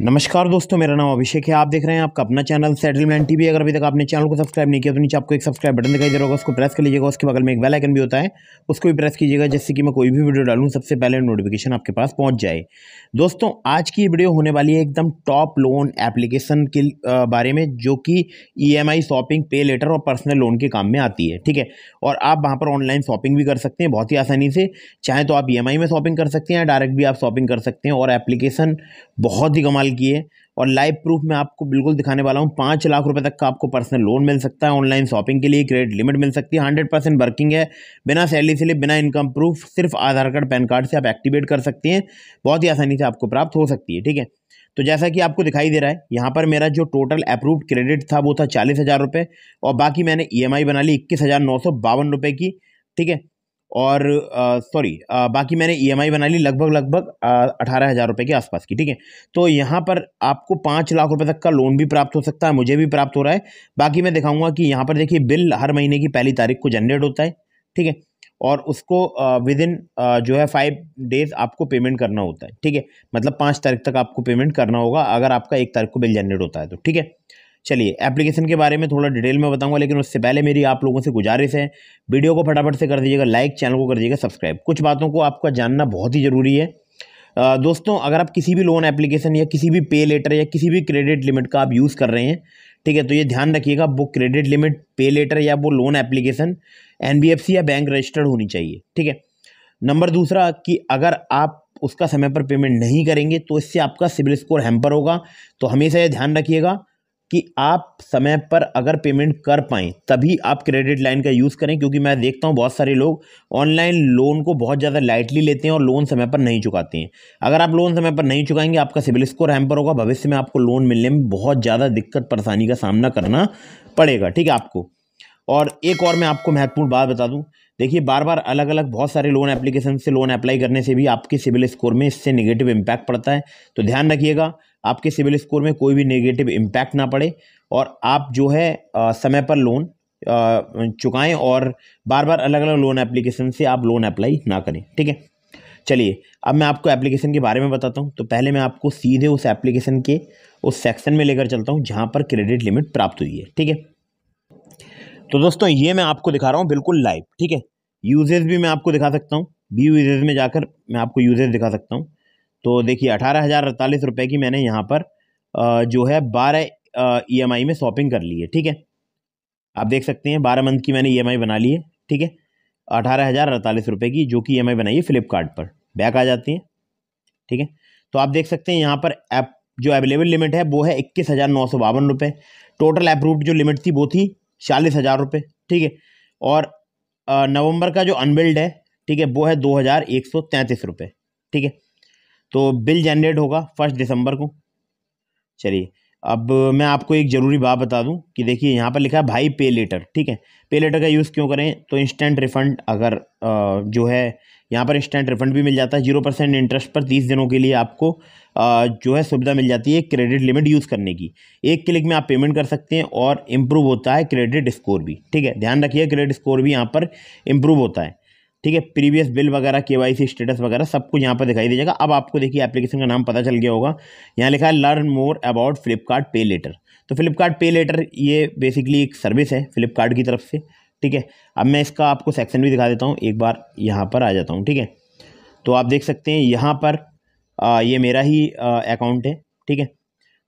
नमस्कार दोस्तों मेरा नाम अभिषेक है आप देख रहे हैं आपका अपना चैनल सेटलमेंट टीवी अगर अभी तक आपने चैनल को सब्सक्राइब नहीं किया तो नीचे आपको एक सब्सक्राइब बटन दिखाई दे रहा होगा उसको प्रेस कर लीजिएगा उसके बगल में एक बेल आइकन भी होता है उसको भी प्रेस कीजिएगा जिससे कि मैं कोई भी वीडियो डालूँ सबसे पहले नोटिफिकेशन आपके पास पहुँच जाए दोस्तों आज की वीडियो होने वाली है एकदम टॉप लोन एप्लीकेशन के बारे में जो कि ई शॉपिंग पे लेटर और पर्सनल लोन के काम में आती है ठीक है और आप वहाँ पर ऑनलाइन शॉपिंग भी कर सकते हैं बहुत ही आसानी से चाहे तो आप ई e में शॉपिंग कर सकते हैं या डायरेक्ट भी आप शॉपिंग कर सकते हैं और एप्लीकेशन बहुत ही कमाल साल की है और लाइव प्रूफ में आपको बिल्कुल दिखाने वाला हूँ पाँच लाख रुपए तक का आपको पर्सनल लोन मिल सकता है ऑनलाइन शॉपिंग के लिए क्रेडिट लिमिट मिल सकती है हंड्रेड परसेंट वर्किंग है बिना सैलरी से लिए बिना इनकम प्रूफ सिर्फ आधार कार्ड पैन कार्ड से आप एक्टिवेट कर सकती हैं बहुत ही आसानी से आपको प्राप्त हो सकती है ठीक है तो जैसा कि आपको दिखाई दे रहा है यहाँ पर मेरा जो टोटल अप्रूव क्रेडिट था वो था चालीस और बाकी मैंने ई e बना ली इक्कीस हज़ार की ठीक है और सॉरी बाकी मैंने ईएमआई e बना ली लगभग लगभग अठारह हज़ार रुपये के आसपास की ठीक है तो यहाँ पर आपको पाँच लाख रुपए तक का लोन भी प्राप्त हो सकता है मुझे भी प्राप्त हो रहा है बाकी मैं दिखाऊंगा कि यहाँ पर देखिए बिल हर महीने की पहली तारीख को जनरेट होता है ठीक है और उसको विद इन जो है फाइव डेज आपको पेमेंट करना होता है ठीक है मतलब पाँच तारीख तक आपको पेमेंट करना होगा अगर आपका एक तारीख को बिल जनरेट होता है तो ठीक है चलिए एप्लीकेशन के बारे में थोड़ा डिटेल में बताऊंगा लेकिन उससे पहले मेरी आप लोगों से गुजारिश है वीडियो को फटाफट से कर दीजिएगा लाइक चैनल को कर दीजिएगा सब्सक्राइब कुछ बातों को आपका जानना बहुत ही ज़रूरी है दोस्तों अगर आप किसी भी लोन एप्लीकेशन या किसी भी पे लेटर या किसी भी क्रेडिट लिमिट का आप यूज़ कर रहे हैं ठीक है तो ये ध्यान रखिएगा वो क्रेडिट लिमिट पे लेटर या वो लोन एप्लीकेशन एन या बैंक रजिस्टर्ड होनी चाहिए ठीक है नंबर दूसरा कि अगर आप उसका समय पर पेमेंट नहीं करेंगे तो इससे आपका सिविल स्कोर हैम्पर होगा तो हमेशा ये ध्यान रखिएगा कि आप समय पर अगर पेमेंट कर पाएँ तभी आप क्रेडिट लाइन का यूज़ करें क्योंकि मैं देखता हूँ बहुत सारे लोग ऑनलाइन लोन को बहुत ज़्यादा लाइटली लेते हैं और लोन समय पर नहीं चुकाते हैं अगर आप लोन समय पर नहीं चुकाएंगे आपका सिविल स्कोर हैम्पर होगा भविष्य में आपको लोन मिलने में बहुत ज़्यादा दिक्कत परेशानी का सामना करना पड़ेगा ठीक है आपको और एक और मैं आपको महत्वपूर्ण बात बता दूँ देखिए बार बार अलग अलग बहुत सारे लोन एप्लीकेशन से लोन अप्लाई करने से भी आपके सिविल स्कोर में इससे निगेटिव इम्पैक्ट पड़ता है तो ध्यान रखिएगा आपके सिविल स्कोर में कोई भी नेगेटिव इम्पैक्ट ना पड़े और आप जो है आ, समय पर लोन चुकाएं और बार बार अलग अलग लोन एप्लीकेशन से आप लोन अप्लाई ना करें ठीक है चलिए अब मैं आपको एप्लीकेशन के बारे में बताता हूँ तो पहले मैं आपको सीधे उस एप्लीकेशन के उस सेक्शन में लेकर चलता हूँ जहाँ पर क्रेडिट लिमिट प्राप्त हुई है ठीक है तो दोस्तों ये मैं आपको दिखा रहा हूँ बिल्कुल लाइव ठीक है यूजेज भी मैं आपको दिखा सकता हूँ बी यूजेज में जाकर मैं आपको यूजेज दिखा सकता हूँ तो देखिए अठारह हज़ार अड़तालीस रुपये की मैंने यहाँ पर जो है बारह ई e में शॉपिंग कर ली है ठीक है आप देख सकते हैं बारह मंथ की मैंने ई e बना ली है ठीक है अठारह हज़ार अड़तालीस रुपये की जो कि ई e बनाई है फ्लिपकार्ट पर बैक आ जाती है ठीक है तो आप देख सकते हैं यहाँ पर ऐप जो अवेलेबल लिमिट है वो है इक्कीस हज़ार नौ सौ बावन रुपये टोटल अप्रूव्ड जो लिमिट थी वो थी चालीस हज़ार रुपये ठीक है और नवंबर का जो अनबिल्ड है ठीक है वो है दो हज़ार एक सौ तैंतीस रुपये ठीक है तो बिल जनरेट होगा फर्स्ट दिसंबर को चलिए अब मैं आपको एक ज़रूरी बात बता दूं कि देखिए यहाँ पर लिखा है भाई पे लेटर ठीक है पे लेटर का यूज़ क्यों करें तो इंस्टेंट रिफ़ंड अगर जो है यहाँ पर इंस्टेंट रिफ़ंड भी मिल जाता है जीरो परसेंट इंटरेस्ट पर तीस दिनों के लिए आपको जो है सुविधा मिल जाती है क्रेडिट लिमिट यूज़ करने की एक क्लिक में आप पेमेंट कर सकते हैं और इम्प्रूव होता है क्रेडिट स्कोर भी ठीक है ध्यान रखिए क्रेडिट स्कोर भी यहाँ पर इम्प्रूव होता है ठीक है प्रीवियस बिल वगैरह के स्टेटस वगैरह सब कुछ यहाँ पर दिखाई दीजिएगा जाएगा अब आपको देखिए एप्लीकेशन का नाम पता चल गया होगा यहाँ लिखा है लर्न मोर अबाउट फ्लिपकार्ट पे लेटर तो फ्लिपकार्ट पे लेटर ये बेसिकली एक सर्विस है फ्लिपकार्ट की तरफ से ठीक है अब मैं इसका आपको सेक्शन भी दिखा देता हूँ एक बार यहाँ पर आ जाता हूँ ठीक है तो आप देख सकते हैं यहाँ पर आ, ये मेरा ही अकाउंट है ठीक है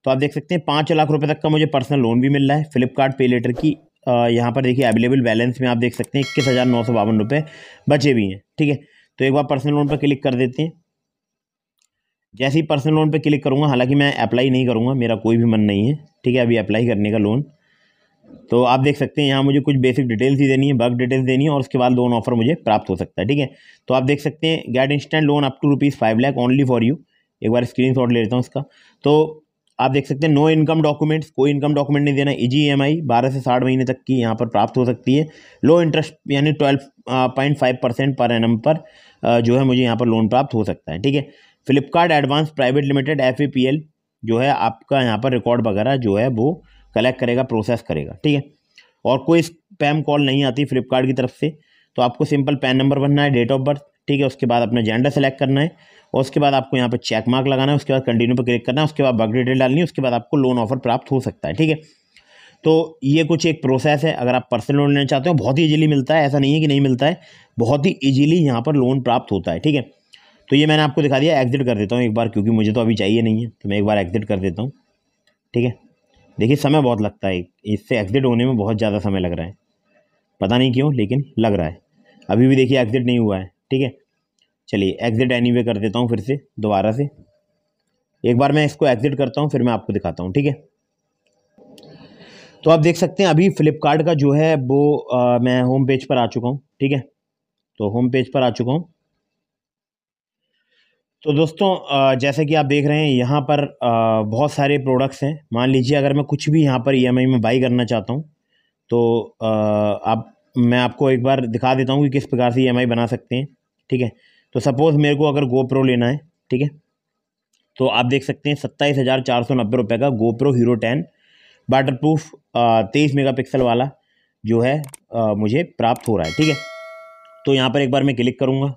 तो आप देख सकते हैं पाँच लाख रुपए तक का मुझे पर्सनल लोन भी मिल रहा है फ्लिपकार्ट पे लेटर की यहाँ पर देखिए अवेलेबल बैलेंस में आप देख सकते हैं इक्कीस हज़ार नौ सौ बावन रुपये बचे भी हैं ठीक है तो एक बार पर्सनल लोन पर क्लिक कर देते हैं जैसे ही पर्सनल लोन पर क्लिक करूँगा हालांकि मैं अप्लाई नहीं करूँगा मेरा कोई भी मन नहीं है ठीक है अभी अप्लाई करने का लोन तो आप देख सकते हैं यहाँ मुझे कुछ बेसिक डिटेल्स ही देनी है बग डिटेल्स देनी है और उसके बाद लोन ऑफर मुझे प्राप्त हो सकता है ठीक है तो आप देख सकते हैं get instant loan up to rupees five lakh only for you एक बार स्क्रीन शॉट ले लेता हूँ इसका तो आप देख सकते हैं नो इनकम डॉक्यूमेंट्स कोई इनकम डॉक्यूमेंट नहीं देना इजी ई एम आई बारह से साठ महीने तक की यहाँ पर प्राप्त हो सकती है लो इंटरेस्ट यानी ट्वेल्व पॉइंट फाइव परसेंट पर एन पर जो है मुझे यहाँ पर लोन प्राप्त हो सकता है ठीक है Flipkart advance private limited F जो है आपका यहाँ पर रिकॉर्ड वगैरह जो है वो कलेक्ट करेगा प्रोसेस करेगा ठीक है और कोई स्पैम कॉल नहीं आती फ्लिपकार्ट की तरफ से तो आपको सिंपल पैन नंबर भरना है डेट ऑफ बर्थ ठीक है उसके बाद अपना जेंडर सेलेक्ट करना है और उसके बाद आपको यहाँ पर चेक मार्क लगाना है उसके बाद कंटिन्यू पर क्लिक करना है उसके बाद बग डिटेल डालनी है उसके बाद आपको लोन ऑफर प्राप्त हो सकता है ठीक है तो ये कुछ एक प्रोसेस है अगर आप पर्सनल लोन लेना चाहते हो बहुत ही ईजिली मिलता है ऐसा नहीं है कि नहीं मिलता है बहुत ही ईजिली यहाँ पर लोन प्राप्त होता है ठीक है तो ये मैंने आपको दिखा दिया एग्जिट कर देता हूँ एक बार क्योंकि मुझे तो अभी चाहिए नहीं है तो मैं एक बार एग्जिट कर देता हूँ ठीक है देखिए समय बहुत लगता है इससे एग्जिट होने में बहुत ज़्यादा समय लग रहा है पता नहीं क्यों लेकिन लग रहा है अभी भी देखिए एग्जिट नहीं हुआ है ठीक है चलिए एग्ज़िट एनी कर देता हूँ फिर से दोबारा से एक बार मैं इसको एग्ज़िट करता हूँ फिर मैं आपको दिखाता हूँ ठीक है तो आप देख सकते हैं अभी फ्लिपकार्ट का जो है वो आ, मैं होम पेज पर आ चुका हूँ ठीक है तो होम पेज पर आ चुका हूँ तो दोस्तों जैसे कि आप देख रहे हैं यहाँ पर बहुत सारे प्रोडक्ट्स हैं मान लीजिए अगर मैं कुछ भी यहाँ पर ई e में बाई करना चाहता हूँ तो आप मैं आपको एक बार दिखा देता हूँ कि किस प्रकार से ई e बना सकते हैं ठीक है तो सपोज़ मेरे को अगर गोप्रो लेना है ठीक है तो आप देख सकते हैं सत्ताईस हज़ार चार सौ नब्बे रुपये का GoPro Hero ten waterproof तेईस पिक्सल वाला जो है आ, मुझे प्राप्त हो रहा है ठीक है तो यहाँ पर एक बार मैं क्लिक करूँगा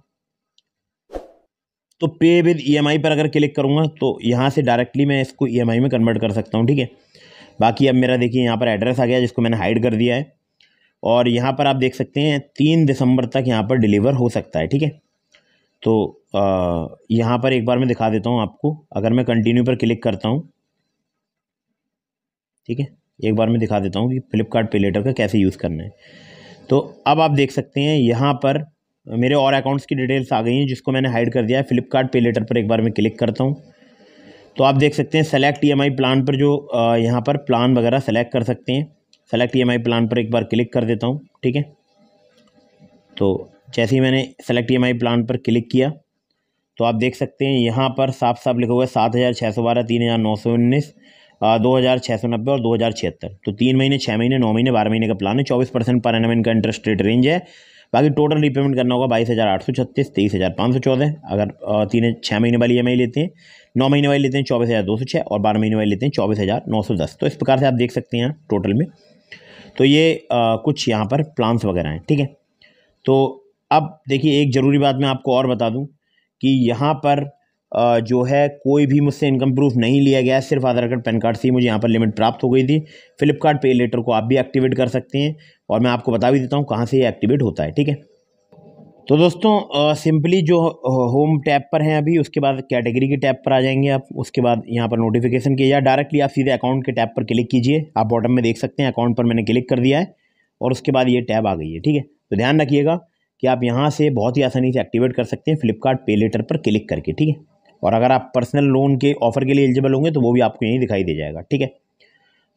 तो पे विद ईएमआई पर अगर क्लिक करूँगा तो यहाँ से डायरेक्टली मैं इसको ईएमआई e में कन्वर्ट कर सकता हूँ ठीक है बाकी अब मेरा देखिए यहाँ पर एड्रेस आ गया जिसको मैंने हाइड कर दिया है और यहाँ पर आप देख सकते हैं तीन दिसंबर तक यहाँ पर डिलीवर हो सकता है ठीक है तो यहाँ पर एक बार मैं दिखा देता हूँ आपको अगर मैं कंटिन्यू पर क्लिक करता हूँ ठीक है एक बार मैं दिखा देता हूँ कि फ्लिपकार्ट पे लेटर का कैसे यूज़ करना है तो अब आप देख सकते हैं यहाँ पर मेरे और अकाउंट्स की डिटेल्स आ गई हैं जिसको मैंने हाइड कर दिया है फ्लिपकार्ट पे लेटर पर एक बार मैं क्लिक करता हूँ तो आप देख सकते हैं सेलेक्ट ई प्लान पर जो यहाँ पर प्लान वगैरह सेलेक्ट कर सकते हैं सेलेक्ट ई प्लान पर एक बार क्लिक कर देता हूँ ठीक है तो जैसे ही मैंने सेलेक्ट ई प्लान पर क्लिक किया तो आप देख सकते हैं यहाँ पर साफ साफ लिखा हुआ है सात हज़ार छः सौ बारह तीन हज़ार नौ सौ उन्नीस दो हज़ार छः सौ नब्बे और दो हज़ार छिहत्तर तो तीन महीने छः महीने नौ महीने बारह महीने का प्लान है चौबीस परसेंट पर एनम इनका इंटरेस्ट रेट रेंज है बाकी टोटल रीपेमेंट करना होगा बाईस हज़ार आठ सौ छत्तीस तेईस हज़ार पाँच सौ चौदह अगर तीन छः महीने वाली ई e लेते हैं नौ महीने वाली लेते हैं चौबीस हज़ार दो सौ छः और बारह महीने वाली लेते हैं चौबीस हज़ार नौ सौ दस तो इस प्रकार से आप देख सकते हैं टोटल में तो ये कुछ यहाँ पर प्लान्स वगैरह हैं ठीक है तो अब देखिए एक ज़रूरी बात मैं आपको और बता दूं कि यहाँ पर जो है कोई भी मुझसे इनकम प्रूफ नहीं लिया गया सिर्फ आधार कार्ड पैन कार्ड से ही मुझे यहाँ पर लिमिट प्राप्त हो गई थी फ्लिपकार्ट पे लेटर को आप भी एक्टिवेट कर सकते हैं और मैं आपको बता भी देता हूँ कहाँ से ये एक्टिवेट होता है ठीक है तो दोस्तों सिंपली जो होम टैब पर हैं अभी उसके बाद कैटेगरी के टैब पर आ जाएंगे आप उसके बाद यहाँ पर नोटिफिकेशन किया जाए डायरेक्टली आप सीधे अकाउंट के टैब पर क्लिक कीजिए आप बॉटम में देख सकते हैं अकाउंट पर मैंने क्लिक कर दिया है और उसके बाद ये टैब आ गई है ठीक है तो ध्यान रखिएगा कि आप यहाँ से बहुत ही आसानी से एक्टिवेट कर सकते हैं फ्लिपकार्ट पे लेटर पर क्लिक करके ठीक है और अगर आप पर्सनल लोन के ऑफ़र के लिए एलिजिबल होंगे तो वो भी आपको यहीं दिखाई दे जाएगा ठीक है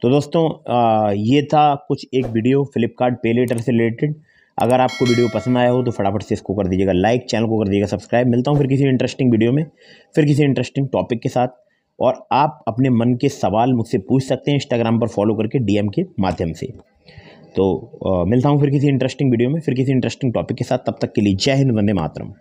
तो दोस्तों आ, ये था कुछ एक वीडियो फ्लिपकार्ट पे लेटर से रिलेटेड अगर आपको वीडियो पसंद आया हो तो फटाफट से इसको कर दीजिएगा लाइक चैनल को कर दीजिएगा सब्सक्राइब मिलता हूँ फिर किसी इंटरेस्टिंग वीडियो में फिर किसी इंटरेस्टिंग टॉपिक के साथ और आप अपने मन के सवाल मुझसे पूछ सकते हैं इंस्टाग्राम पर फॉलो करके डीएम के माध्यम से तो आ, मिलता हूँ फिर किसी इंटरेस्टिंग वीडियो में फिर किसी इंटरेस्टिंग टॉपिक के साथ तब तक के लिए जय हिंद वंदे मातरम